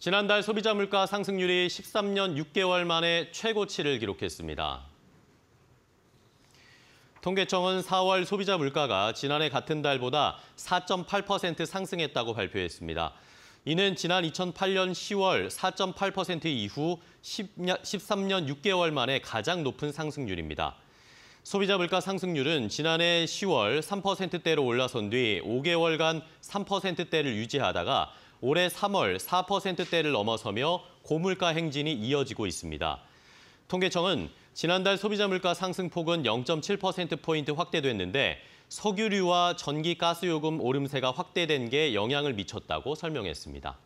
지난달 소비자 물가 상승률이 13년 6개월 만에 최고치를 기록했습니다. 통계청은 4월 소비자 물가가 지난해 같은 달보다 4.8% 상승했다고 발표했습니다. 이는 지난 2008년 10월 4.8% 이후 13년 6개월 만에 가장 높은 상승률입니다. 소비자 물가 상승률은 지난해 10월 3%대로 올라선 뒤 5개월간 3%대를 유지하다가 올해 3월 4%대를 넘어서며 고물가 행진이 이어지고 있습니다. 통계청은 지난달 소비자 물가 상승폭은 0.7%포인트 확대됐는데 석유류와 전기 가스 요금 오름세가 확대된 게 영향을 미쳤다고 설명했습니다.